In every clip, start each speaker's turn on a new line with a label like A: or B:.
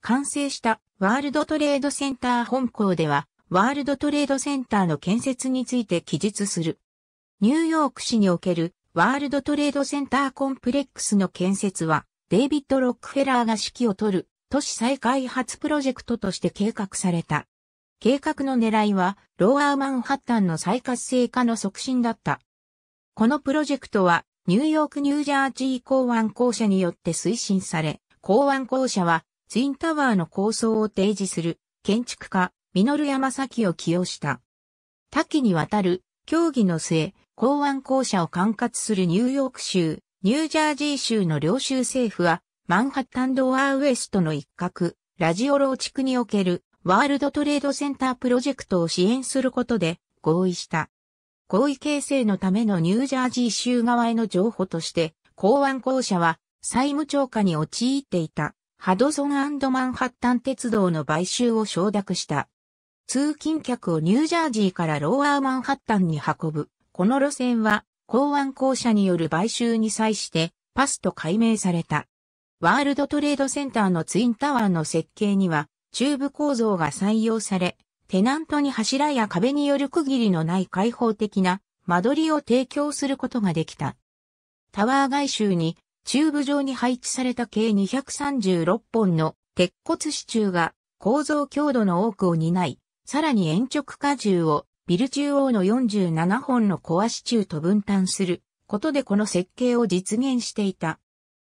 A: 完成したワールドトレードセンター本校では、ワールドトレードセンターの建設について記述する。ニューヨーク市におけるワールドトレードセンターコンプレックスの建設は、デイビッド・ロックフェラーが指揮を取る都市再開発プロジェクトとして計画された。計画の狙いは、ローアーマンハッタンの再活性化の促進だった。このプロジェクトは、ニューヨーク・ニュージャージー港湾公社によって推進され、港湾公社はツインタワーの構想を提示する建築家、ミノル山崎を起用した。多岐にわたる協議の末、港湾公社を管轄するニューヨーク州、ニュージャージー州の領州政府は、マンハッタンドアーウエストの一角、ラジオロー地区におけるワールドトレードセンタープロジェクトを支援することで合意した。合意形成のためのニュージャージー州側への譲歩として、港湾公社は債務超過に陥っていた。ハドソンマンハッタン鉄道の買収を承諾した。通勤客をニュージャージーからローアーマンハッタンに運ぶ。この路線は、港湾公社による買収に際して、パスと改名された。ワールドトレードセンターのツインタワーの設計には、チューブ構造が採用され、テナントに柱や壁による区切りのない開放的な間取りを提供することができた。タワー外周にチューブ状に配置された計236本の鉄骨支柱が構造強度の多くを担い、さらに延直荷重をビル中央の47本のコア支柱と分担することでこの設計を実現していた。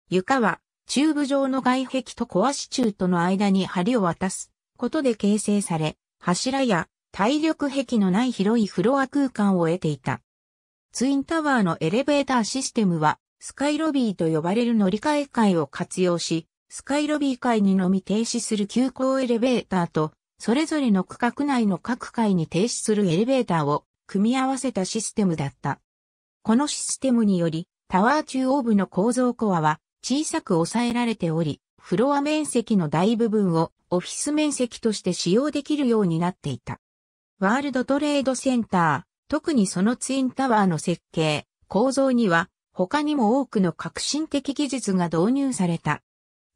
A: 床はチューブ状の外壁とコア支柱との間に針を渡すことで形成され、柱や体力壁のない広いフロア空間を得ていた。ツインタワーのエレベーターシステムはスカイロビーと呼ばれる乗り換え会を活用し、スカイロビー会にのみ停止する急行エレベーターと、それぞれの区画内の各階に停止するエレベーターを組み合わせたシステムだった。このシステムにより、タワー中央部の構造コアは小さく抑えられており、フロア面積の大部分をオフィス面積として使用できるようになっていた。ワールドトレードセンター、特にそのツインタワーの設計、構造には他にも多くの革新的技術が導入された。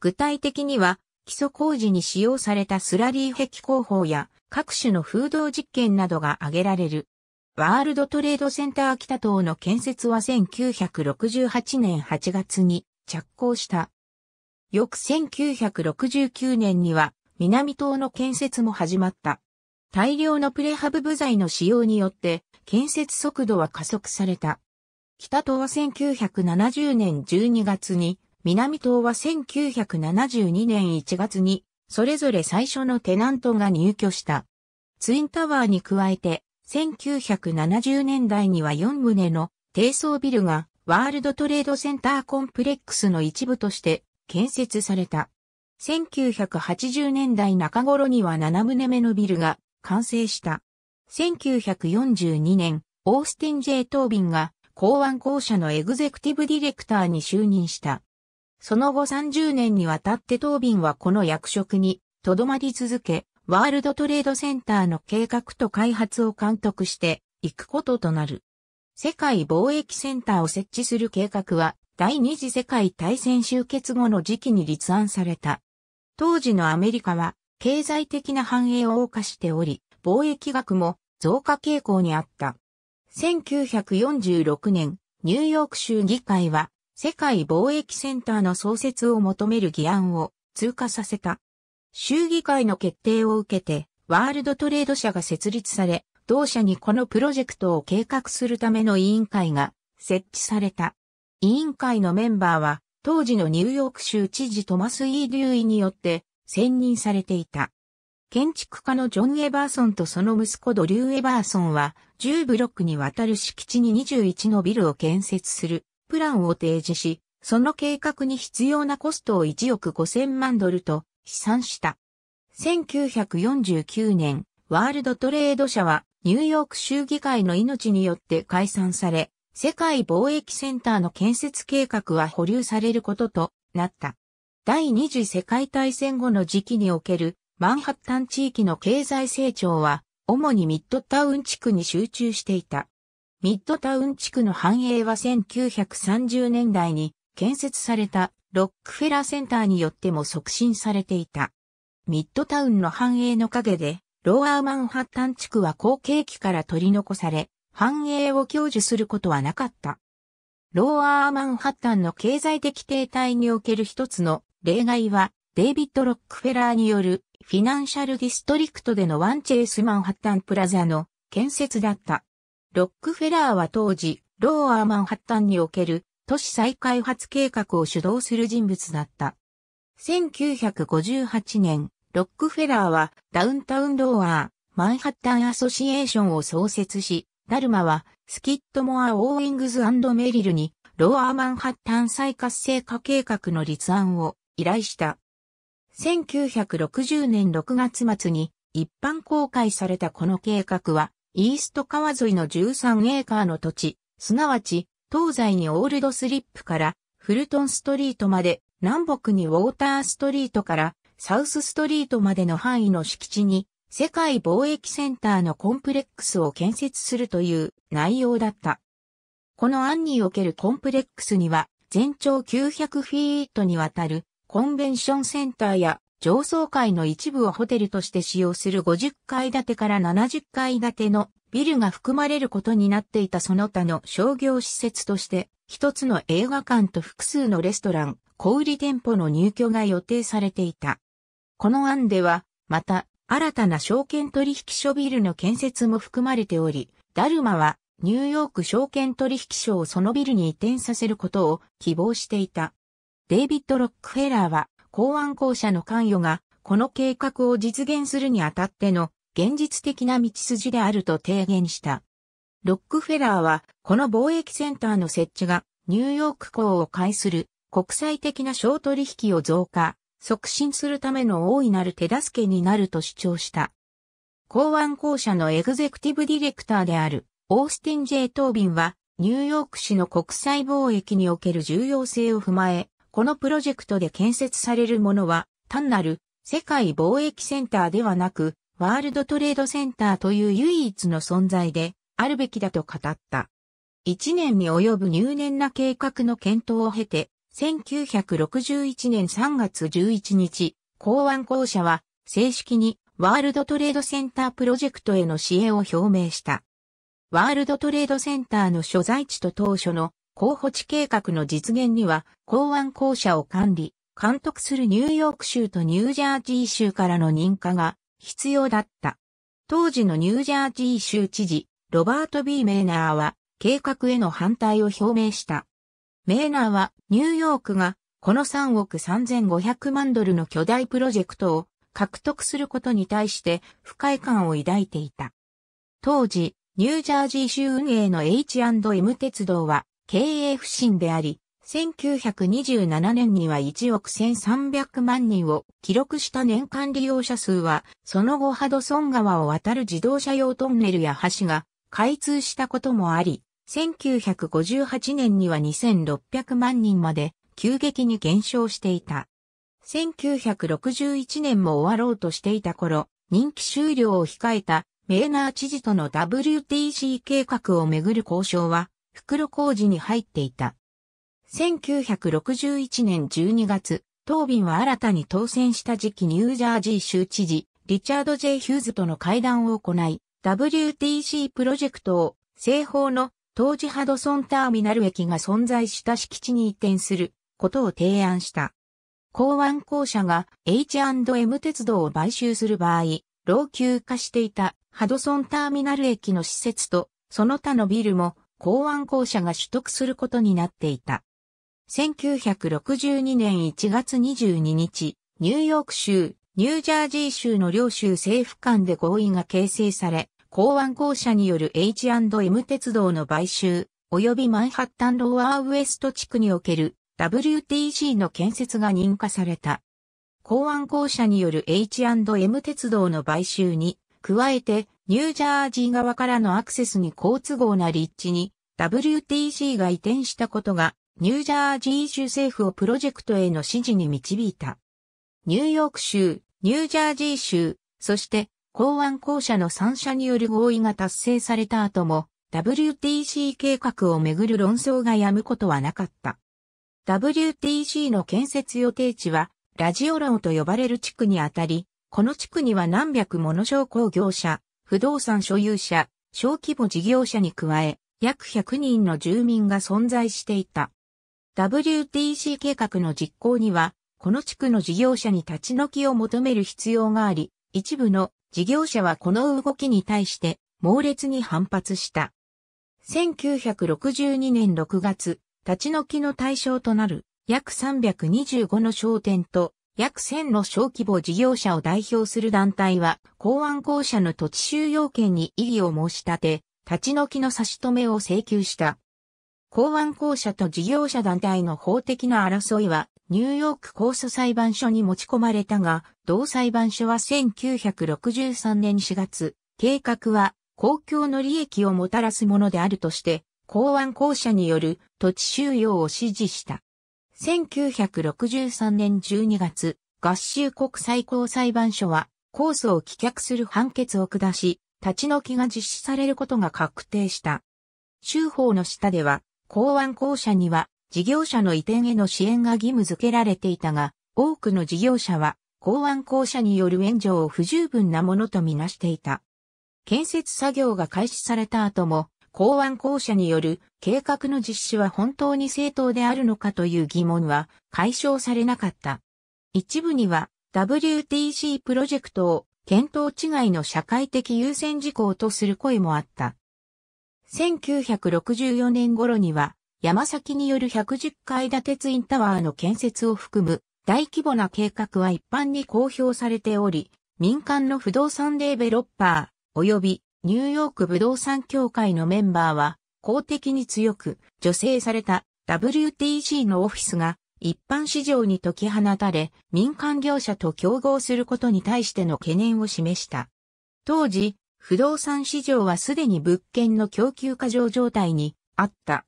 A: 具体的には、基礎工事に使用されたスラリー壁工法や各種の風洞実験などが挙げられる。ワールドトレードセンター北棟の建設は1968年8月に着工した。翌1969年には南棟の建設も始まった。大量のプレハブ部材の使用によって建設速度は加速された。北東は1970年12月に、南東は1972年1月に、それぞれ最初のテナントが入居した。ツインタワーに加えて、1970年代には4棟の低層ビルがワールドトレードセンターコンプレックスの一部として建設された。1980年代中頃には7棟目のビルが完成した。1942年、オースティン・ジェイ・トービンが港湾公社のエグゼクティブディレクターに就任した。その後30年にわたってビ便はこの役職に留まり続け、ワールドトレードセンターの計画と開発を監督していくこととなる。世界貿易センターを設置する計画は第二次世界大戦終結後の時期に立案された。当時のアメリカは経済的な繁栄を謳歌しており、貿易額も増加傾向にあった。1946年、ニューヨーク州議会は、世界貿易センターの創設を求める議案を通過させた。州議会の決定を受けて、ワールドトレード社が設立され、同社にこのプロジェクトを計画するための委員会が設置された。委員会のメンバーは、当時のニューヨーク州知事トマス・イー・デューイによって選任されていた。建築家のジョン・エバーソンとその息子ドリュー・エバーソンは、10ブロックにわたる敷地に21のビルを建設するプランを提示し、その計画に必要なコストを1億5000万ドルと試算した。1949年、ワールドトレード社はニューヨーク州議会の命によって解散され、世界貿易センターの建設計画は保留されることとなった。第二次世界大戦後の時期におけるマンハッタン地域の経済成長は、主にミッドタウン地区に集中していた。ミッドタウン地区の繁栄は1930年代に建設されたロックフェラーセンターによっても促進されていた。ミッドタウンの繁栄の陰で、ローアーマンハッタン地区は後継期から取り残され、繁栄を享受することはなかった。ローアーマンハッタンの経済的停滞における一つの例外は、デイビッド・ロックフェラーによるフィナンシャルディストリクトでのワンチェイスマンハッタンプラザの建設だった。ロックフェラーは当時、ローアーマンハッタンにおける都市再開発計画を主導する人物だった。1958年、ロックフェラーはダウンタウンローアー、マンハッタンアソシエーションを創設し、ダルマはスキットモア・オーイングズメリルにローアーマンハッタン再活性化計画の立案を依頼した。1960年6月末に一般公開されたこの計画は、イースト川沿いの13エーカーの土地、すなわち東西にオールドスリップからフルトンストリートまで、南北にウォーターストリートからサウスストリートまでの範囲の敷地に、世界貿易センターのコンプレックスを建設するという内容だった。この案におけるコンプレックスには、全長900フィートにわたるコンベンションセンターや上層階の一部をホテルとして使用する50階建てから70階建てのビルが含まれることになっていたその他の商業施設として、一つの映画館と複数のレストラン、小売店舗の入居が予定されていた。この案では、また、新たな証券取引所ビルの建設も含まれており、ダルマはニューヨーク証券取引所をそのビルに移転させることを希望していた。デイビッド・ロックフェラーは公安公社の関与がこの計画を実現するにあたっての現実的な道筋であると提言した。ロックフェラーはこの貿易センターの設置がニューヨーク港を介する国際的な商取引を増加、促進するための大いなる手助けになると主張した。公安公社のエグゼクティブディレクターであるオースティン・ジェイ・トービンはニューヨーク市の国際貿易における重要性を踏まえ、このプロジェクトで建設されるものは、単なる世界貿易センターではなく、ワールドトレードセンターという唯一の存在で、あるべきだと語った。一年に及ぶ入念な計画の検討を経て、1961年3月11日、公安公社は正式にワールドトレードセンタープロジェクトへの支援を表明した。ワールドトレードセンターの所在地と当初の候補地計画の実現には、港湾公社を管理、監督するニューヨーク州とニュージャージー州からの認可が必要だった。当時のニュージャージー州知事、ロバート・ B・ メーナーは、計画への反対を表明した。メーナーは、ニューヨークが、この3億3500万ドルの巨大プロジェクトを獲得することに対して不快感を抱いていた。当時、ニュージャージー州運営の H&M 鉄道は経営不振であり、1927年には1億1300万人を記録した年間利用者数は、その後ハドソン川を渡る自動車用トンネルや橋が開通したこともあり、1958年には2600万人まで急激に減少していた。1961年も終わろうとしていた頃、任期終了を控えたメーナー知事との WTC 計画をめぐる交渉は袋工事に入っていた。1961年12月、当便は新たに当選した時期ニュージャージー州知事、リチャード・ジェイ・ヒューズとの会談を行い、WTC プロジェクトを西方の当時ハドソンターミナル駅が存在した敷地に移転することを提案した。港湾公社が H&M 鉄道を買収する場合、老朽化していたハドソンターミナル駅の施設とその他のビルも公安公社が取得することになっていた。1962年1月22日、ニューヨーク州、ニュージャージー州の両州政府間で合意が形成され、公安公社による H&M 鉄道の買収、及びマンハッタンローアーウエスト地区における WTC の建設が認可された。公安公社による H&M 鉄道の買収に、加えてニュージャージー側からのアクセスに好都合な立地に WTC が移転したことがニュージャージー州政府をプロジェクトへの支持に導いた。ニューヨーク州、ニュージャージー州、そして港湾公社の3社による合意が達成された後も WTC 計画をめぐる論争が止むことはなかった。WTC の建設予定地はラジオローと呼ばれる地区にあたり、この地区には何百もの商工業者、不動産所有者、小規模事業者に加え、約100人の住民が存在していた。WTC 計画の実行には、この地区の事業者に立ち退きを求める必要があり、一部の事業者はこの動きに対して猛烈に反発した。1962年6月、立ち退きの対象となる約325の商店と約1000の小規模事業者を代表する団体は、公安公社の土地収容権に異議を申し立て、立ち退きの差し止めを請求した。公安公社と事業者団体の法的な争いは、ニューヨーク公訴裁判所に持ち込まれたが、同裁判所は1963年4月、計画は公共の利益をもたらすものであるとして、公安公社による土地収容を支持した。1963年12月、合衆国最高裁判所は、控訴を棄却する判決を下し、立ち退きが実施されることが確定した。州法の下では、公安公社には、事業者の移転への支援が義務付けられていたが、多くの事業者は、公安公社による援助を不十分なものとみなしていた。建設作業が開始された後も、公安公社による計画の実施は本当に正当であるのかという疑問は解消されなかった。一部には WTC プロジェクトを検討違いの社会的優先事項とする声もあった。1964年頃には山崎による110階建てツインタワーの建設を含む大規模な計画は一般に公表されており、民間の不動産デーベロッパー及びニューヨーク不動産協会のメンバーは公的に強く助成された WTC のオフィスが一般市場に解き放たれ民間業者と競合することに対しての懸念を示した。当時、不動産市場はすでに物件の供給過剰状態にあった。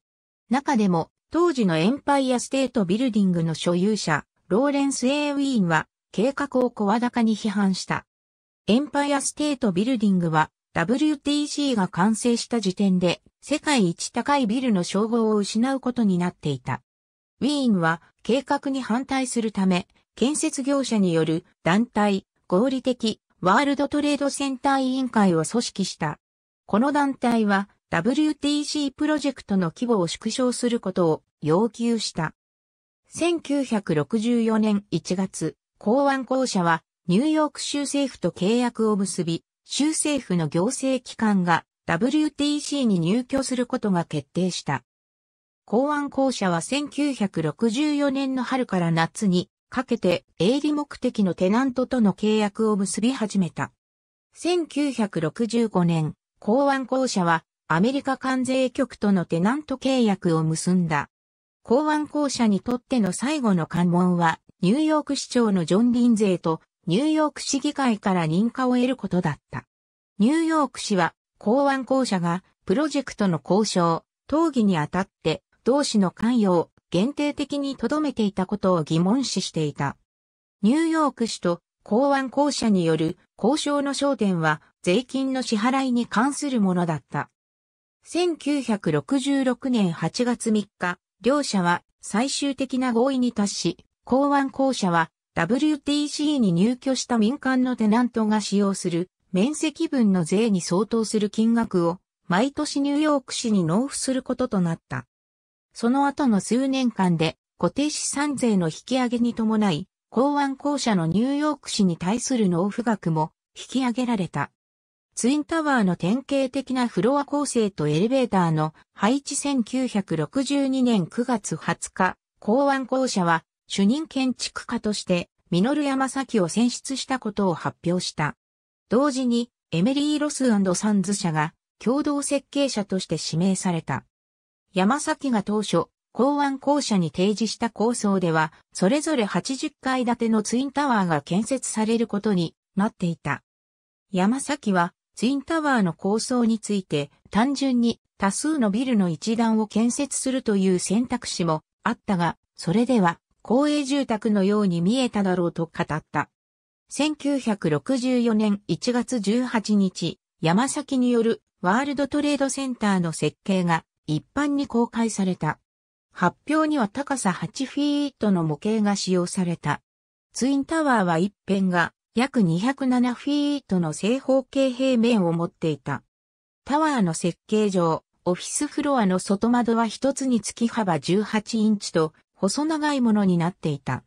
A: 中でも当時のエンパイアステートビルディングの所有者、ローレンス・エーウィーンは計画を声高に批判した。エンパイアステートビルディングは WTC が完成した時点で世界一高いビルの称号を失うことになっていた。ウィーンは計画に反対するため、建設業者による団体合理的ワールドトレードセンター委員会を組織した。この団体は WTC プロジェクトの規模を縮小することを要求した。1964年1月、港湾公社はニューヨーク州政府と契約を結び、州政府の行政機関が WTC に入居することが決定した。公安公社は1964年の春から夏にかけて営利目的のテナントとの契約を結び始めた。1965年、公安公社はアメリカ関税局とのテナント契約を結んだ。公安公社にとっての最後の関門は、ニューヨーク市長のジョン・リンゼとニューヨーク市議会から認可を得ることだった。ニューヨーク市は公安公社がプロジェクトの交渉、討議にあたって同市の関与を限定的に留めていたことを疑問視していた。ニューヨーク市と公安公社による交渉の焦点は税金の支払いに関するものだった。1966年8月3日、両社は最終的な合意に達し、公安公社は WTC に入居した民間のテナントが使用する面積分の税に相当する金額を毎年ニューヨーク市に納付することとなった。その後の数年間で固定資産税の引き上げに伴い、港湾公社のニューヨーク市に対する納付額も引き上げられた。ツインタワーの典型的なフロア構成とエレベーターの配置1962年9月20日、港湾公社は主任建築家として、ミノル山崎を選出したことを発表した。同時に、エメリー・ロスサンズ社が共同設計者として指名された。山崎が当初、公安公社に提示した構想では、それぞれ80階建てのツインタワーが建設されることになっていた。山崎は、ツインタワーの構想について、単純に多数のビルの一段を建設するという選択肢もあったが、それでは公営住宅のように見えただろうと語った。1964年1月18日、山崎によるワールドトレードセンターの設計が一般に公開された。発表には高さ8フィートの模型が使用された。ツインタワーは一辺が約207フィートの正方形平面を持っていた。タワーの設計上、オフィスフロアの外窓は一つに月幅18インチと細長いものになっていた。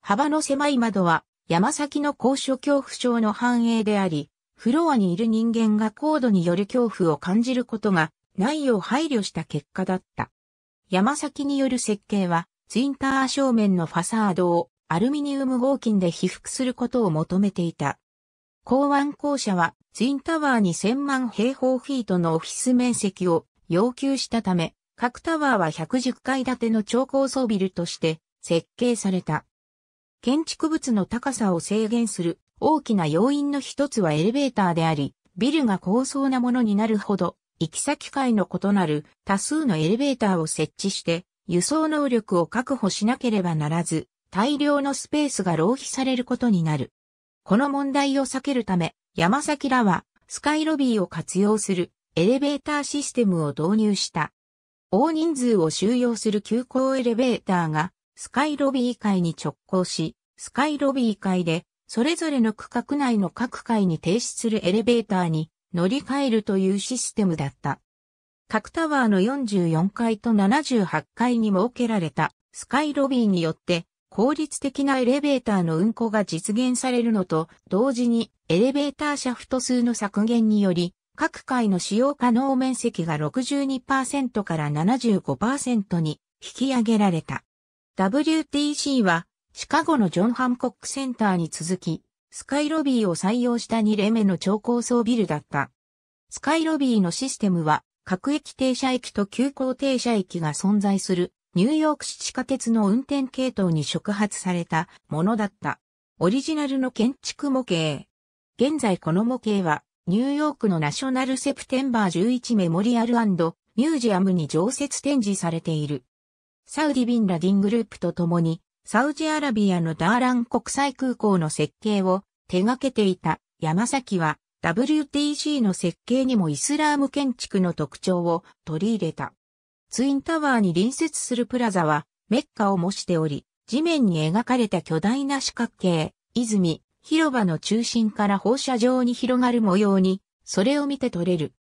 A: 幅の狭い窓は山崎の高所恐怖症の反映であり、フロアにいる人間が高度による恐怖を感じることがないよう配慮した結果だった。山崎による設計は、ツインター正面のファサードをアルミニウム合金で被覆することを求めていた。港湾公社はツインタワーに1000万平方フィートのオフィス面積を要求したため、各タワーは110階建ての超高層ビルとして設計された。建築物の高さを制限する大きな要因の一つはエレベーターであり、ビルが高層なものになるほど、行き先界の異なる多数のエレベーターを設置して、輸送能力を確保しなければならず、大量のスペースが浪費されることになる。この問題を避けるため、山崎らは、スカイロビーを活用するエレベーターシステムを導入した。大人数を収容する急行エレベーターがスカイロビー階に直行し、スカイロビー階でそれぞれの区画内の各階に停止するエレベーターに乗り換えるというシステムだった。各タワーの44階と78階に設けられたスカイロビーによって効率的なエレベーターの運行が実現されるのと同時にエレベーターシャフト数の削減により各階の使用可能面積が62%から75%に引き上げられた。WTC はシカゴのジョン・ハンコックセンターに続き、スカイロビーを採用した2例目の超高層ビルだった。スカイロビーのシステムは、各駅停車駅と急行停車駅が存在するニューヨーク市地下鉄の運転系統に触発されたものだった。オリジナルの建築模型。現在この模型はニューヨークのナショナルセプテンバー11メモリアルミュージアムに常設展示されている。サウディ・ビンラディングループと共に、サウジアラビアのダーラン国際空港の設計を手掛けていた山崎は WTC の設計にもイスラーム建築の特徴を取り入れた。ツインタワーに隣接するプラザはメッカを模しており、地面に描かれた巨大な四角形、泉、広場の中心から放射状に広がる模様に、それを見て取れる。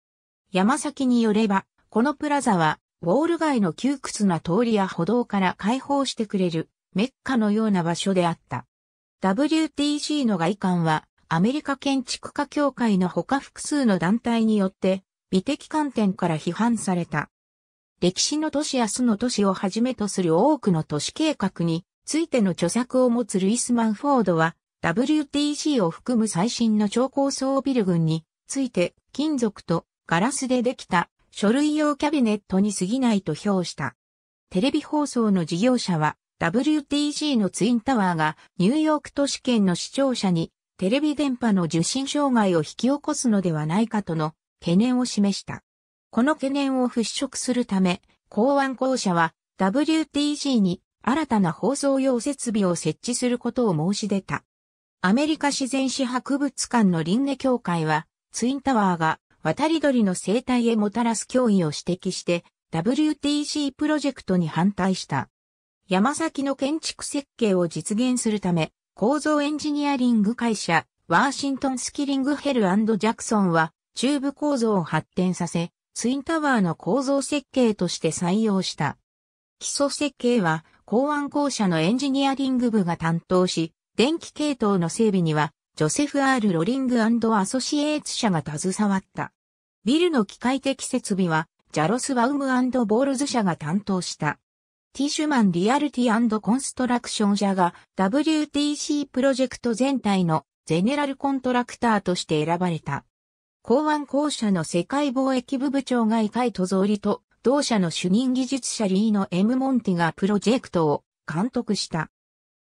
A: 山崎によれば、このプラザは、ウォール街の窮屈な通りや歩道から解放してくれる、メッカのような場所であった。WTC の外観は、アメリカ建築家協会の他複数の団体によって、美的観点から批判された。歴史の都市やその都市をはじめとする多くの都市計画についての著作を持つルイス・マンフォードは、WTC を含む最新の超高層ビル群について金属とガラスでできた書類用キャビネットに過ぎないと評した。テレビ放送の事業者は WTC のツインタワーがニューヨーク都市圏の視聴者にテレビ電波の受信障害を引き起こすのではないかとの懸念を示した。この懸念を払拭するため、港湾公社は WTC に新たな放送用設備を設置することを申し出た。アメリカ自然史博物館の輪廻協会は、ツインタワーが渡り鳥の生態へもたらす脅威を指摘して、WTC プロジェクトに反対した。山崎の建築設計を実現するため、構造エンジニアリング会社、ワーシントン・スキリング・ヘルジャクソンは、チューブ構造を発展させ、ツインタワーの構造設計として採用した。基礎設計は、港湾校舎のエンジニアリング部が担当し、電気系統の整備には、ジョセフ・ R・ ロリングアソシエーツ社が携わった。ビルの機械的設備は、ジャロスバウムボールズ社が担当した。ティシュマン・リアルティコンストラクション社が WTC プロジェクト全体のゼネラルコントラクターとして選ばれた。港湾公社の世界貿易部部長がイカイトゾーリと同社の主任技術者リーノ・ M・ モンティがプロジェクトを監督した。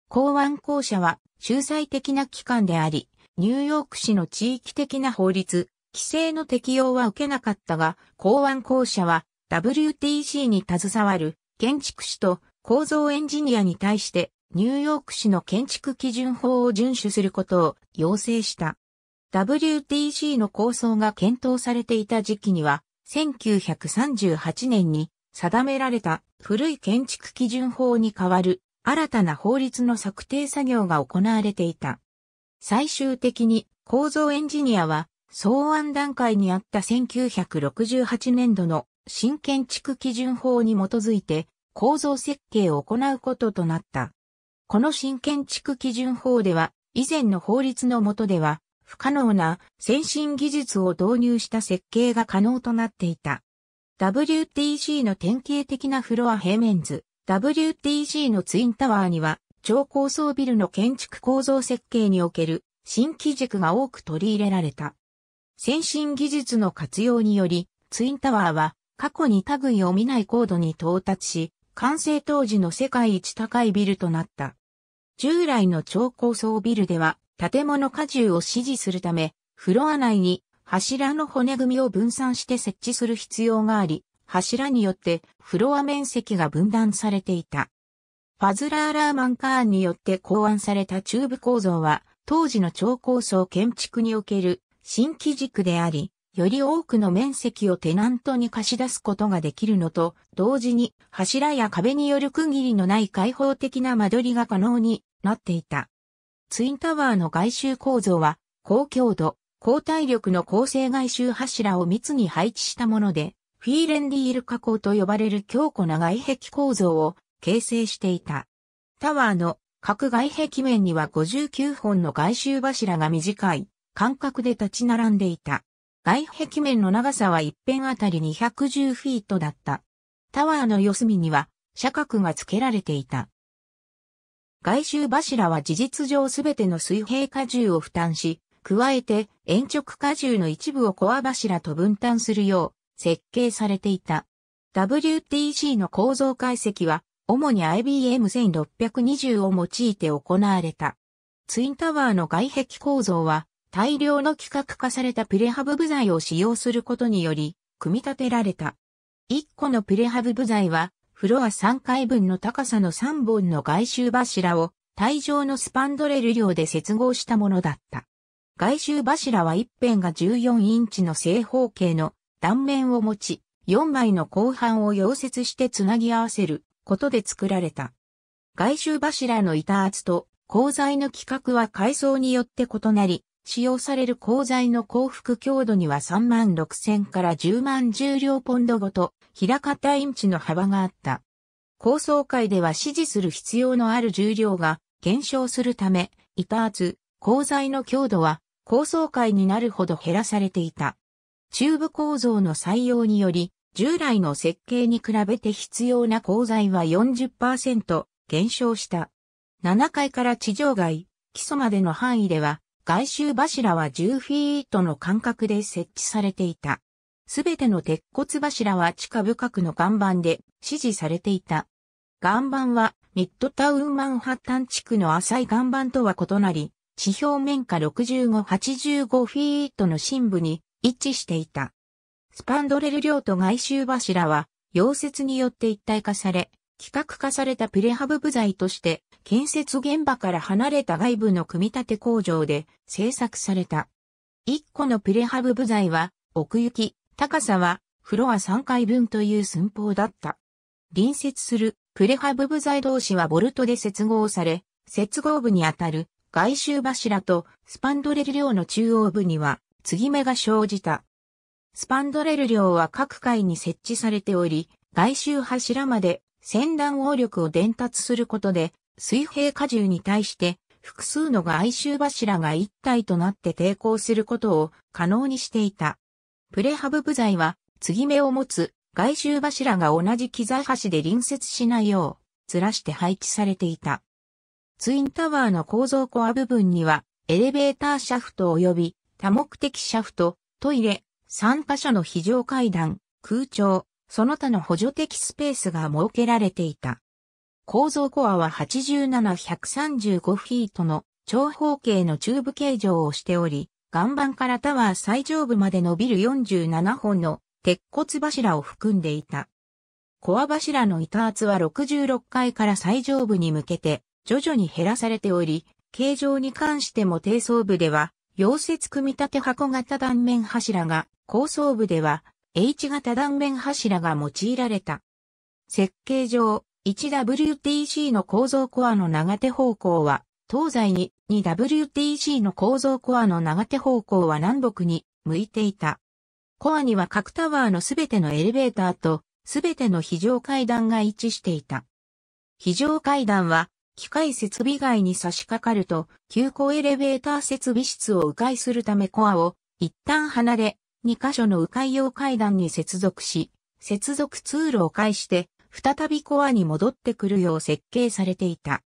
A: 港湾公社は仲裁的な機関であり、ニューヨーク市の地域的な法律、規制の適用は受けなかったが、港湾公社は WTC に携わる建築士と構造エンジニアに対してニューヨーク市の建築基準法を遵守することを要請した。WTC の構想が検討されていた時期には、1938年に定められた古い建築基準法に代わる新たな法律の策定作業が行われていた。最終的に構造エンジニアは草案段階にあった1968年度の新建築基準法に基づいて構造設計を行うこととなった。この新建築基準法では以前の法律の下では不可能な先進技術を導入した設計が可能となっていた。WTC の典型的なフロア平面図 WTC のツインタワーには、超高層ビルの建築構造設計における新機軸が多く取り入れられた。先進技術の活用により、ツインタワーは過去に類を見ない高度に到達し、完成当時の世界一高いビルとなった。従来の超高層ビルでは、建物荷重を支持するため、フロア内に柱の骨組みを分散して設置する必要があり、柱によってフロア面積が分断されていた。ファズラー・ラーマン・カーンによって考案されたチューブ構造は、当時の超高層建築における新規軸であり、より多くの面積をテナントに貸し出すことができるのと、同時に柱や壁による区切りのない開放的な間取りが可能になっていた。ツインタワーの外周構造は、高強度、高体力の構成外周柱を密に配置したもので、フィーレンディール加工と呼ばれる強固な外壁構造を形成していた。タワーの各外壁面には59本の外周柱が短い間隔で立ち並んでいた。外壁面の長さは一辺あたり210フィートだった。タワーの四隅には社角が付けられていた。外周柱は事実上すべての水平荷重を負担し、加えて、延直荷重の一部をコア柱と分担するよう設計されていた。WTC の構造解析は、主に IBM1620 を用いて行われた。ツインタワーの外壁構造は、大量の規格化されたプレハブ部材を使用することにより、組み立てられた。1個のプレハブ部材は、フロア3階分の高さの3本の外周柱を、体上のスパンドレル量で接合したものだった。外周柱は一辺が14インチの正方形の断面を持ち、4枚の後半を溶接してつなぎ合わせることで作られた。外周柱の板厚と鋼材の規格は階層によって異なり、使用される鋼材の幸福強度には3万6 0 0 0から10万重量ポンドごと、平方インチの幅があった。高層階では支持する必要のある重量が減少するため、板厚、鋼材の強度は高層階になるほど減らされていた。チューブ構造の採用により、従来の設計に比べて必要な鋼材は40%減少した。7階から地上街、基礎までの範囲では、外周柱は10フィートの間隔で設置されていた。すべての鉄骨柱は地下深くの岩盤で支持されていた。岩盤はミッドタウンマンハッタン地区の浅い岩盤とは異なり、地表面下65-85フィートの深部に一致していた。スパンドレル量と外周柱は、溶接によって一体化され、規格化されたプレハブ部材として、建設現場から離れた外部の組み立て工場で製作された。一個のプレハブ部材は、奥行き、高さは、フロア3階分という寸法だった。隣接するプレハブ部材同士はボルトで接合され、接合部にあたる外周柱とスパンドレル量の中央部には継ぎ目が生じた。スパンドレル量は各階に設置されており、外周柱まで先断応力を伝達することで、水平荷重に対して複数の外周柱が一体となって抵抗することを可能にしていた。プレハブ部材は継ぎ目を持つ外周柱が同じ機材端で隣接しないようずらして配置されていた。ツインタワーの構造コア部分にはエレベーターシャフト及び多目的シャフト、トイレ、3箇所の非常階段、空調、その他の補助的スペースが設けられていた。構造コアは8735フィートの長方形のチューブ形状をしており、岩盤からタワー最上部まで伸びる47本の鉄骨柱を含んでいた。コア柱の板厚は66階から最上部に向けて徐々に減らされており、形状に関しても低層部では溶接組み立て箱型断面柱が、構想部では H 型断面柱が用いられた。設計上、1WTC の構造コアの長手方向は、東西に 2WTC の構造コアの長手方向は南北に向いていた。コアには各タワーのすべてのエレベーターとすべての非常階段が位置していた。非常階段は機械設備外に差し掛かると、急行エレベーター設備室を迂回するためコアを一旦離れ、2箇所の迂回用階段に接続し、接続通路を介して、再びコアに戻ってくるよう設計されていた。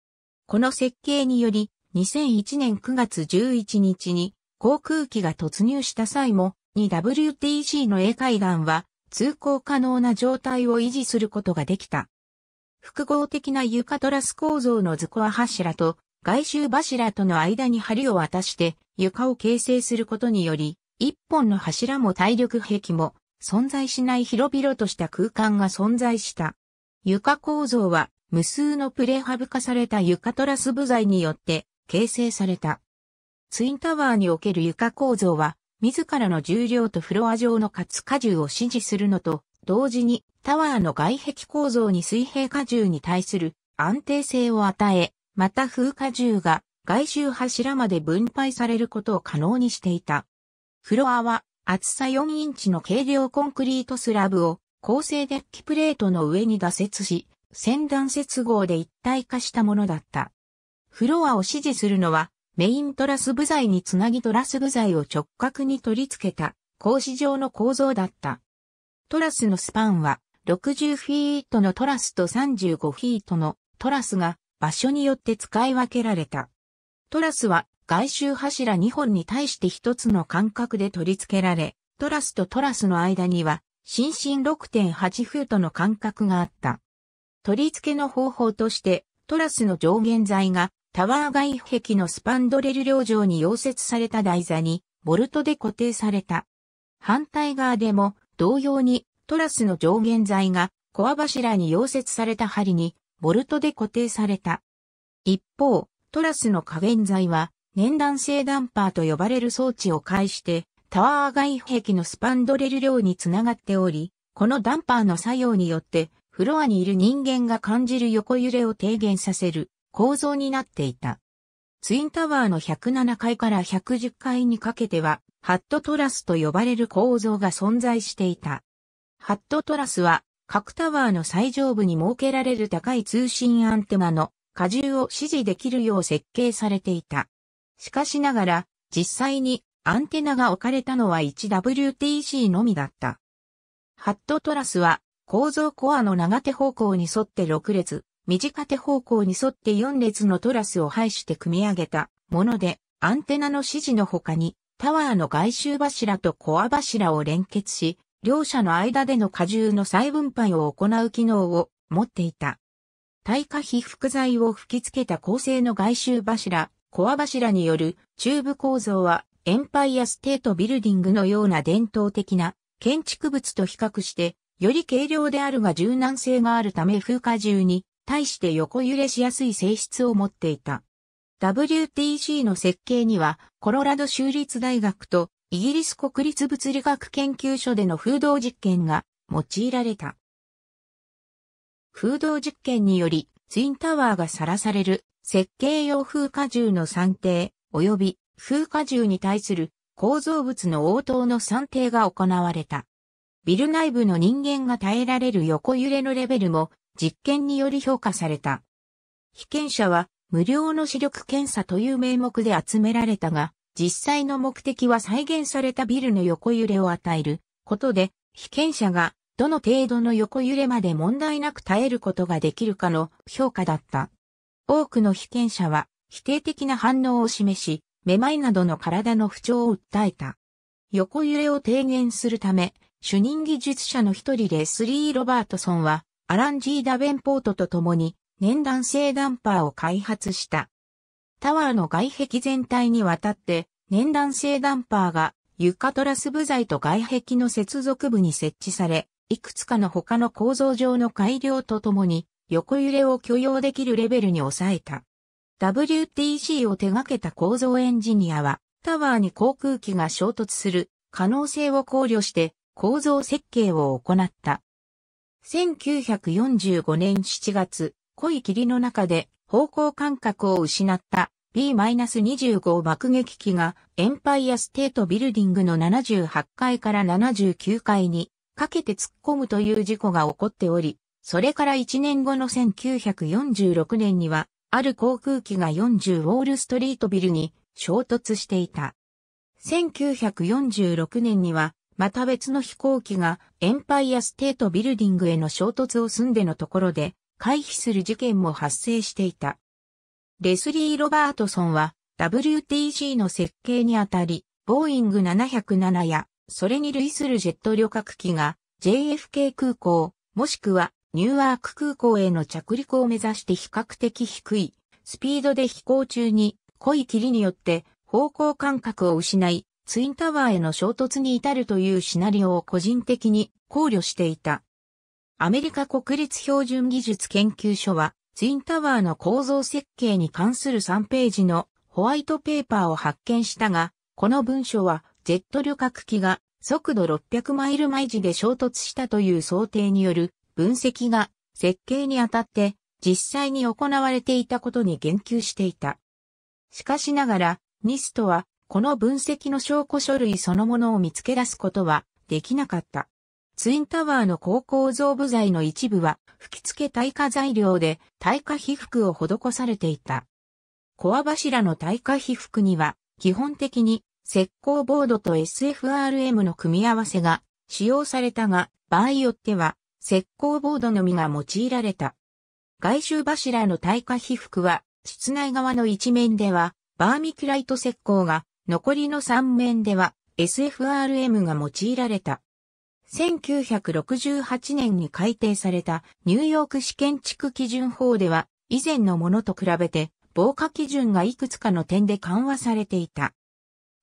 A: この設計により、2001年9月11日に航空機が突入した際も、2WTC の A 階段は通行可能な状態を維持することができた。複合的な床トラス構造のズコア柱と外周柱との間に針を渡して床を形成することにより、一本の柱も体力壁も存在しない広々とした空間が存在した。床構造は無数のプレハブ化された床トラス部材によって形成された。ツインタワーにおける床構造は、自らの重量とフロア上の活荷重を支持するのと、同時にタワーの外壁構造に水平荷重に対する安定性を与え、また風荷重が外周柱まで分配されることを可能にしていた。フロアは厚さ4インチの軽量コンクリートスラブを構成デッキプレートの上に打設し、先断接合で一体化したものだった。フロアを支持するのはメイントラス部材につなぎトラス部材を直角に取り付けた格子状の構造だった。トラスのスパンは60フィートのトラスと35フィートのトラスが場所によって使い分けられた。トラスは外周柱2本に対して1つの間隔で取り付けられ、トラスとトラスの間には、心身6.8フートの間隔があった。取り付けの方法として、トラスの上限材がタワー外壁のスパンドレル両上に溶接された台座にボルトで固定された。反対側でも同様にトラスの上限材がコア柱に溶接された針にボルトで固定された。一方、トラスの下限材は粘弾性ダンパーと呼ばれる装置を介してタワー外壁のスパンドレル量につながっており、このダンパーの作用によってフロアにいる人間が感じる横揺れを低減させる構造になっていた。ツインタワーの107階から110階にかけては、ハットトラスと呼ばれる構造が存在していた。ハットトラスは、各タワーの最上部に設けられる高い通信アンテナの荷重を支持できるよう設計されていた。しかしながら、実際にアンテナが置かれたのは 1WTC のみだった。ハットトラスは構造コアの長手方向に沿って6列、短手方向に沿って4列のトラスを配して組み上げたもので、アンテナの指示の他に、タワーの外周柱とコア柱を連結し、両者の間での荷重の再分配を行う機能を持っていた。耐火被覆材を吹き付けた構成の外周柱、コア柱によるチューブ構造はエンパイアステートビルディングのような伝統的な建築物と比較して、より軽量であるが柔軟性があるため風荷重に対して横揺れしやすい性質を持っていた。WTC の設計には、コロラド州立大学とイギリス国立物理学研究所での風洞実験が用いられた。風洞実験により、ツインタワーがさらされる設計用風荷重の算定、及び風荷重に対する構造物の応答の算定が行われた。ビル内部の人間が耐えられる横揺れのレベルも実験により評価された。被験者は無料の視力検査という名目で集められたが、実際の目的は再現されたビルの横揺れを与えることで、被験者がどの程度の横揺れまで問題なく耐えることができるかの評価だった。多くの被験者は否定的な反応を示し、めまいなどの体の不調を訴えた。横揺れを低減するため、主任技術者の一人レスリー・ロバートソンは、アラン・ジー・ダベンポートと共に年段性ダンパーを開発した。タワーの外壁全体にわたって年段性ダンパーが床トラス部材と外壁の接続部に設置され、いくつかの他の構造上の改良とともに横揺れを許容できるレベルに抑えた。WTC を手掛けた構造エンジニアはタワーに航空機が衝突する可能性を考慮して構造設計を行った。1945年7月、濃い霧の中で方向感覚を失った B-25 爆撃機がエンパイアステートビルディングの78階から79階にかけて突っ込むという事故が起こっており、それから1年後の1946年には、ある航空機が40ウォールストリートビルに衝突していた。1946年にはまた別の飛行機がエンパイアステートビルディングへの衝突を済んでのところで回避する事件も発生していた。レスリー・ロバートソンは WTC の設計にあたり、ボーイング707やそれに類するジェット旅客機が JFK 空港、もしくはニューアーク空港への着陸を目指して比較的低いスピードで飛行中に濃い霧によって方向感覚を失いツインタワーへの衝突に至るというシナリオを個人的に考慮していた。アメリカ国立標準技術研究所は、ツインタワーの構造設計に関する3ページのホワイトペーパーを発見したが、この文書は、Z 旅客機が速度600マイル毎時で衝突したという想定による分析が設計にあたって実際に行われていたことに言及していた。しかしながら、ニストはこの分析の証拠書類そのものを見つけ出すことはできなかった。ツインタワーの高構造部材の一部は吹き付け耐火材料で耐火被覆を施されていた。コア柱の耐火被覆には基本的に石膏ボードと SFRM の組み合わせが使用されたが、場合よっては石膏ボードのみが用いられた。外周柱の耐火被覆は室内側の一面ではバーミキュライト石膏が残りの3面では SFRM が用いられた。1968年に改定されたニューヨーク市建築基準法では以前のものと比べて防火基準がいくつかの点で緩和されていた。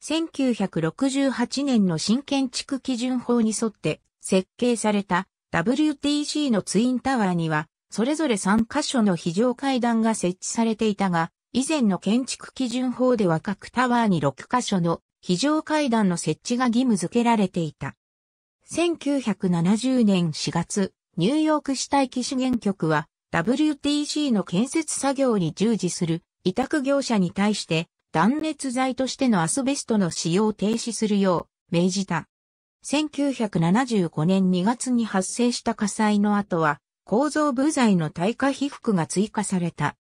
A: 1968年の新建築基準法に沿って設計された WTC のツインタワーにはそれぞれ3箇所の非常階段が設置されていたが以前の建築基準法では各タワーに6箇所の非常階段の設置が義務付けられていた。1970年4月、ニューヨーク市大気資源局は WTC の建設作業に従事する委託業者に対して断熱材としてのアスベストの使用を停止するよう命じた。1975年2月に発生した火災の後は構造部材の耐火被覆が追加された。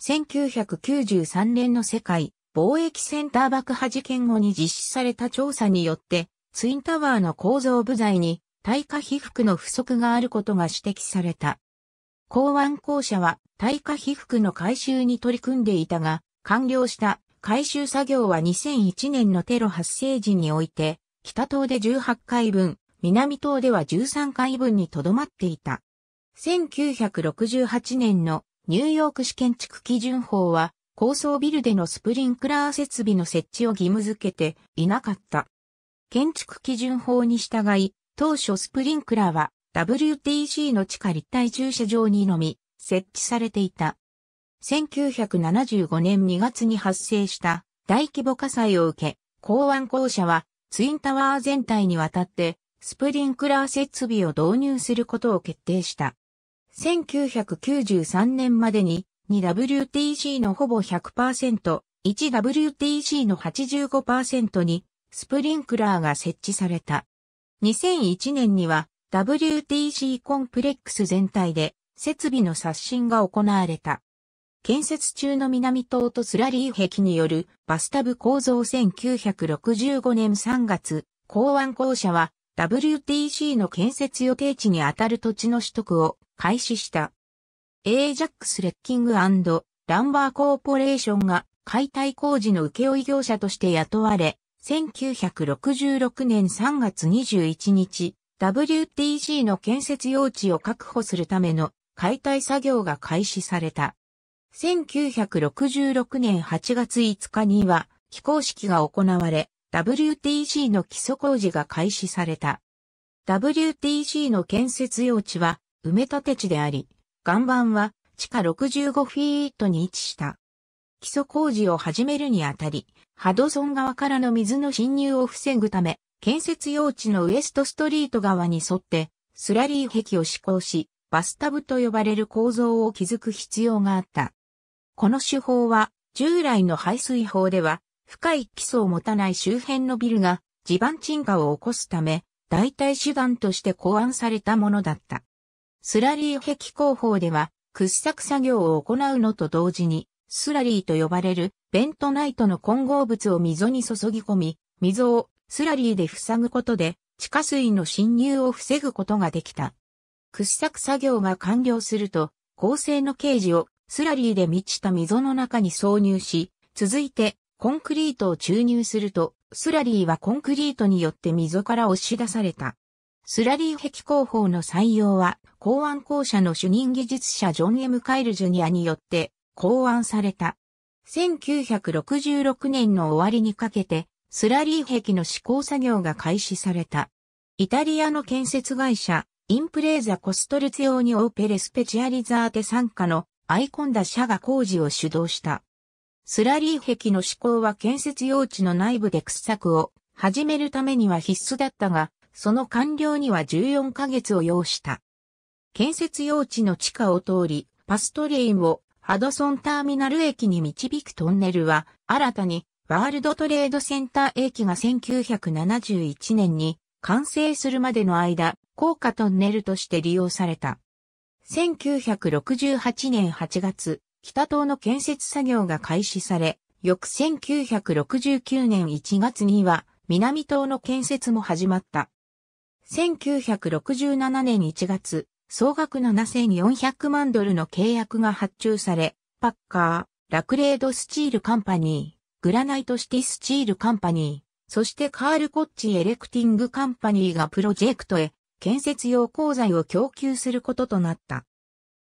A: 1993年の世界貿易センター爆破事件後に実施された調査によって、ツインタワーの構造部材に耐火被覆の不足があることが指摘された。港湾公社は耐火被覆の回収に取り組んでいたが、完了した回収作業は2001年のテロ発生時において、北東で18回分、南東では13回分にとどまっていた。1968年のニューヨーク市建築基準法は高層ビルでのスプリンクラー設備の設置を義務付けていなかった。建築基準法に従い、当初スプリンクラーは WTC の地下立体駐車場にのみ設置されていた。1975年2月に発生した大規模火災を受け、港湾公社はツインタワー全体にわたってスプリンクラー設備を導入することを決定した。1993年までに 2WTC のほぼ100%、1WTC の85%にスプリンクラーが設置された。2001年には WTC コンプレックス全体で設備の刷新が行われた。建設中の南棟とスラリー壁によるバスタブ構造1965年3月、港湾校舎は WTC の建設予定地にあたる土地の取得を開始した。エージャックス・レッキングランバーコーポレーションが解体工事の請負業者として雇われ、1966年3月21日、WTC の建設用地を確保するための解体作業が開始された。1966年8月5日には、非公式が行われ、WTC の基礎工事が開始された。WTC の建設用地は埋め立て地であり、岩盤は地下65フィートに位置した。基礎工事を始めるにあたり、ハドソン側からの水の侵入を防ぐため、建設用地のウエストストリート側に沿って、スラリー壁を施工し、バスタブと呼ばれる構造を築く必要があった。この手法は、従来の排水法では、深い基礎を持たない周辺のビルが地盤沈下を起こすため、代替手段として考案されたものだった。スラリー壁工法では、掘削作業を行うのと同時に、スラリーと呼ばれるベントナイトの混合物を溝に注ぎ込み、溝をスラリーで塞ぐことで地下水の侵入を防ぐことができた。掘削作業が完了すると、構成のケージをスラリーで満ちた溝の中に挿入し、続いてコンクリートを注入すると、スラリーはコンクリートによって溝から押し出された。スラリー壁工法の採用は、公安公社の主任技術者ジョン・エムカイル・ジュニアによって考案された。1966年の終わりにかけて、スラリー壁の施工作業が開始された。イタリアの建設会社、インプレーザ・コストルツ用にーニ・オーペレ・スペチアリザーテ参加のアイコンダ社が工事を主導した。スラリー壁の施工は建設用地の内部で掘削を始めるためには必須だったが、その完了には14ヶ月を要した。建設用地の地下を通り、パストレインをハドソンターミナル駅に導くトンネルは、新たにワールドトレードセンター駅が1971年に完成するまでの間、高架トンネルとして利用された。1968年8月、北棟の建設作業が開始され、翌1969年1月には南棟の建設も始まった。1967年1月、総額7400万ドルの契約が発注され、パッカー、ラクレードスチールカンパニー、グラナイトシティスチールカンパニー、そしてカールコッチエレクティングカンパニーがプロジェクトへ建設用鋼材を供給することとなった。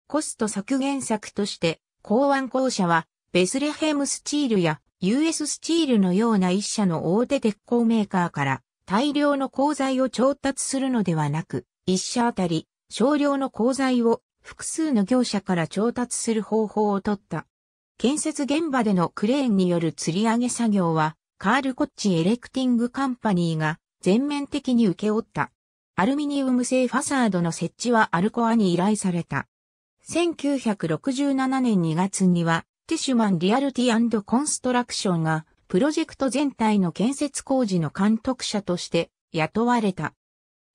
A: コスト削減策として港湾公社は、ベスレヘムスチールや US スチールのような一社の大手鉄鋼メーカーから大量の鋼材を調達するのではなく、一社あたり少量の鋼材を複数の業者から調達する方法をとった。建設現場でのクレーンによる吊り上げ作業は、カールコッチエレクティングカンパニーが全面的に受け負った。アルミニウム製ファサードの設置はアルコアに依頼された。1967年2月には、ティシュマンリアルティコンストラクションが、プロジェクト全体の建設工事の監督者として雇われた。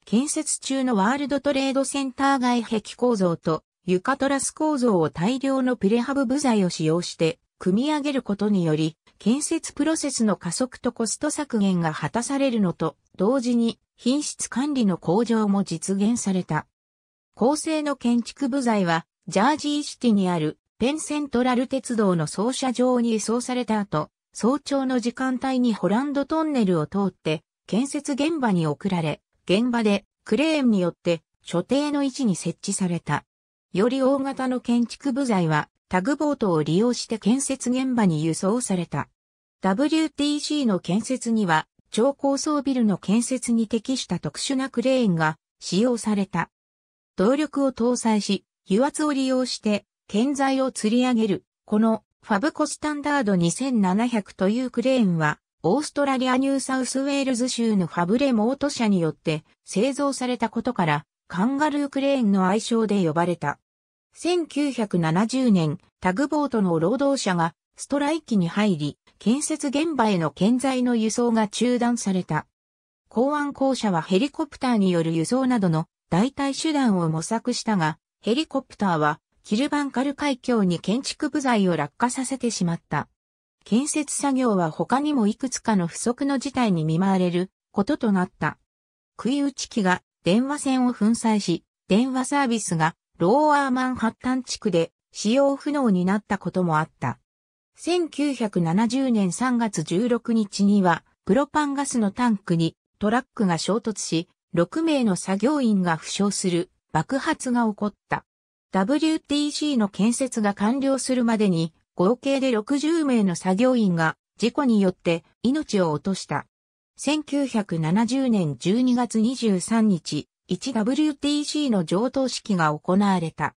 A: 建設中のワールドトレードセンター外壁構造と床トラス構造を大量のプレハブ部材を使用して組み上げることにより、建設プロセスの加速とコスト削減が果たされるのと同時に品質管理の向上も実現された。構成の建築部材はジャージーシティにあるペンセントラル鉄道の操車場に移送された後、早朝の時間帯にホランドトンネルを通って建設現場に送られ、現場でクレーンによって所定の位置に設置された。より大型の建築部材はタグボートを利用して建設現場に輸送された。WTC の建設には超高層ビルの建設に適した特殊なクレーンが使用された。動力を搭載し、油圧を利用して建材を吊り上げる、このファブコスタンダード2700というクレーンは、オーストラリアニューサウスウェールズ州のファブレモート社によって製造されたことから、カンガルークレーンの愛称で呼ばれた。1970年、タグボートの労働者がストライキに入り、建設現場への建材の輸送が中断された。港湾公社はヘリコプターによる輸送などの代替手段を模索したが、ヘリコプターはキルバンカル海峡に建築部材を落下させてしまった。建設作業は他にもいくつかの不測の事態に見舞われることとなった。杭打ち機が電話線を粉砕し、電話サービスがローアーマンハッタン地区で使用不能になったこともあった。1970年3月16日には、プロパンガスのタンクにトラックが衝突し、6名の作業員が負傷する爆発が起こった。WTC の建設が完了するまでに合計で60名の作業員が事故によって命を落とした。1970年12月23日、1WTC の上等式が行われた。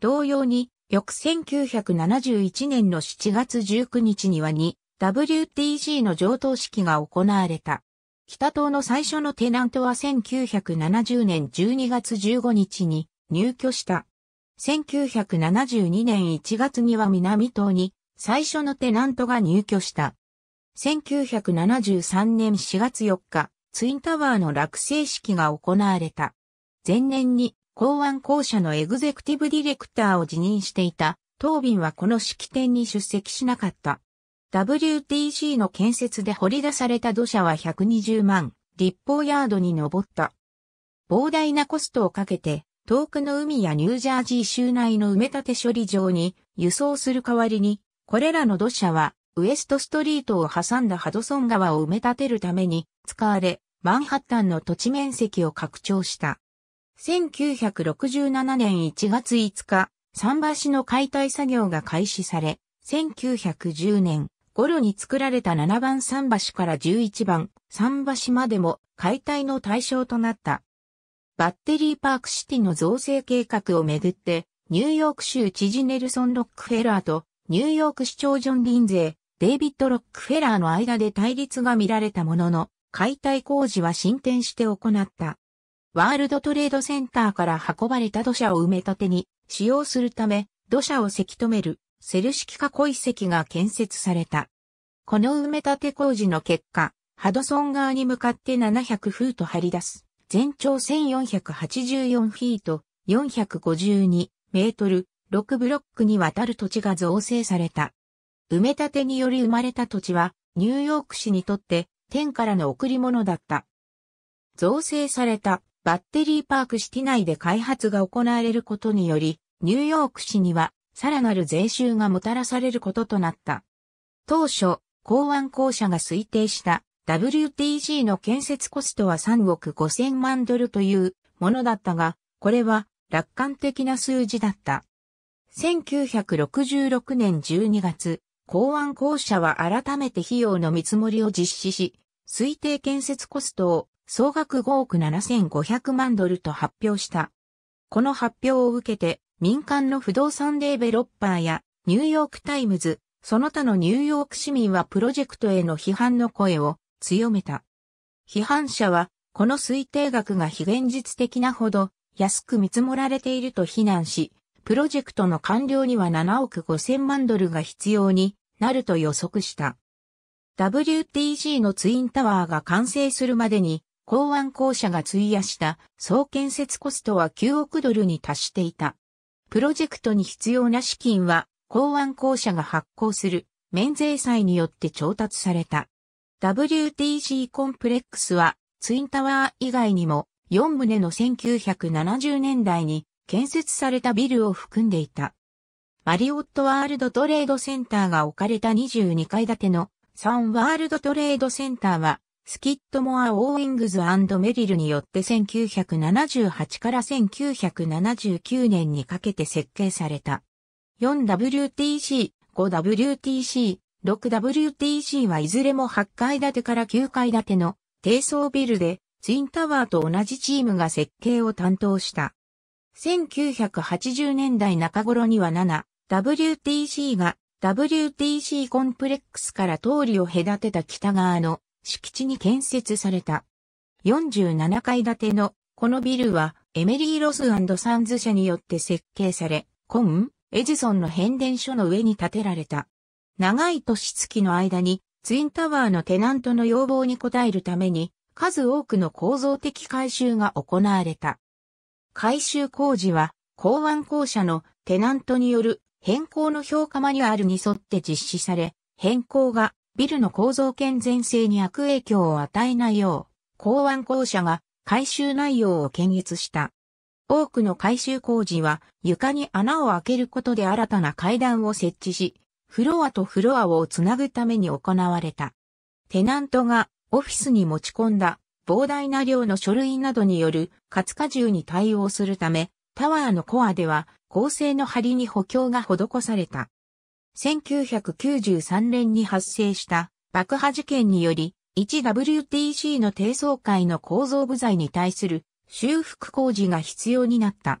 A: 同様に、翌1971年の7月19日には 2WTC の上等式が行われた。北島の最初のテナントは1970年12月15日に入居した。1972年1月には南島に最初のテナントが入居した。1973年4月4日、ツインタワーの落成式が行われた。前年に公安公社のエグゼクティブディレクターを辞任していた、東便はこの式典に出席しなかった。WTC の建設で掘り出された土砂は120万立方ヤードに上った。膨大なコストをかけて、遠くの海やニュージャージー州内の埋め立て処理場に輸送する代わりに、これらの土砂はウエストストリートを挟んだハドソン川を埋め立てるために使われ、マンハッタンの土地面積を拡張した。1967年1月5日、桟橋の解体作業が開始され、1910年頃に作られた7番桟橋から11番桟橋までも解体の対象となった。バッテリーパークシティの造成計画をめぐって、ニューヨーク州知事ネルソン・ロックフェラーとニューヨーク市長ジョン・リンゼー、デイビッド・ロックフェラーの間で対立が見られたものの、解体工事は進展して行った。ワールドトレードセンターから運ばれた土砂を埋め立てに使用するため、土砂をせき止めるセル式囲遺跡が建設された。この埋め立て工事の結果、ハドソン側に向かって700フート張り出す、全長1484フィート、452メートル、6ブロックにわたる土地が造成された。埋め立てにより生まれた土地は、ニューヨーク市にとって天からの贈り物だった。造成されたバッテリーパークシティ内で開発が行われることにより、ニューヨーク市にはさらなる税収がもたらされることとなった。当初、港湾公社が推定した WTG の建設コストは3億5千万ドルというものだったが、これは楽観的な数字だった。1966年12月、港湾公社は改めて費用の見積もりを実施し、推定建設コストを総額5億7500万ドルと発表した。この発表を受けて、民間の不動産デベロッパーやニューヨークタイムズ、その他のニューヨーク市民はプロジェクトへの批判の声を強めた。批判者は、この推定額が非現実的なほど安く見積もられていると非難し、プロジェクトの完了には7億5 0万ドルが必要になると予測した。WTC のツインタワーが完成するまでに、港湾公社が費やした総建設コストは9億ドルに達していた。プロジェクトに必要な資金は、港湾公社が発行する免税債によって調達された。WTC コンプレックスは、ツインタワー以外にも、4棟の1970年代に建設されたビルを含んでいた。マリオットワールドトレードセンターが置かれた22階建てのサンワールドトレードセンターはスキットモア・オーイングズメリルによって1978から1979年にかけて設計された。4WTC、5WTC、6WTC はいずれも8階建てから9階建ての低層ビルで、ツインタワーと同じチームが設計を担当した。1980年代中頃には 7WTC が WTC コンプレックスから通りを隔てた北側の敷地に建設された。47階建てのこのビルはエメリー・ロスサンズ社によって設計され、コン、エジソンの変電所の上に建てられた。長い年月の間にツインタワーのテナントの要望に応えるために数多くの構造的改修が行われた。改修工事は港湾公社のテナントによる変更の評価マニュアルに沿って実施され、変更がビルの構造健全性に悪影響を与えないよう、港湾公社が改修内容を検閲した。多くの改修工事は床に穴を開けることで新たな階段を設置し、フロアとフロアをつなぐために行われた。テナントがオフィスに持ち込んだ膨大な量の書類などによる活火重に対応するため、タワーのコアでは構成の張りに補強が施された。1993年に発生した爆破事件により、1WTC の低層階の構造部材に対する修復工事が必要になった。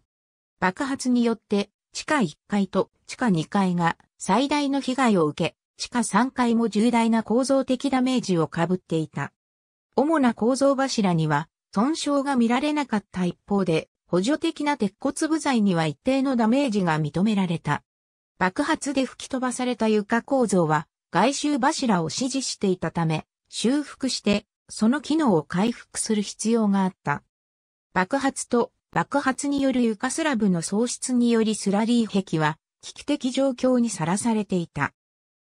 A: 爆発によって地下1階と地下2階が最大の被害を受け、地下3階も重大な構造的ダメージを被っていた。主な構造柱には損傷が見られなかった一方で、補助的な鉄骨部材には一定のダメージが認められた。爆発で吹き飛ばされた床構造は外周柱を支持していたため、修復してその機能を回復する必要があった。爆発と爆発による床スラブの喪失によりスラリー壁は危機的状況にさらされていた。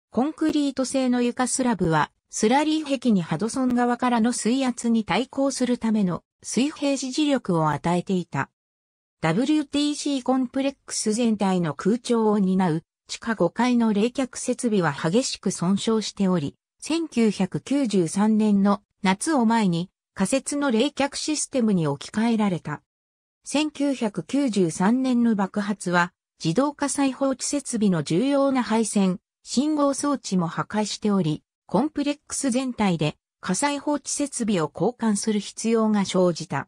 A: コンクリート製の床スラブはスラリー壁にハドソン側からの水圧に対抗するための水平支持力を与えていた。WTC コンプレックス全体の空調を担う地下5階の冷却設備は激しく損傷しており、1993年の夏を前に仮設の冷却システムに置き換えられた。1993年の爆発は自動火災放置設備の重要な配線、信号装置も破壊しており、コンプレックス全体で火災放置設備を交換する必要が生じた。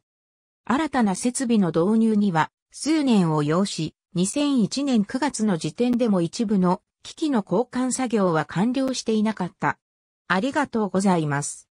A: 新たな設備の導入には数年を要し、2001年9月の時点でも一部の機器の交換作業は完了していなかった。ありがとうございます。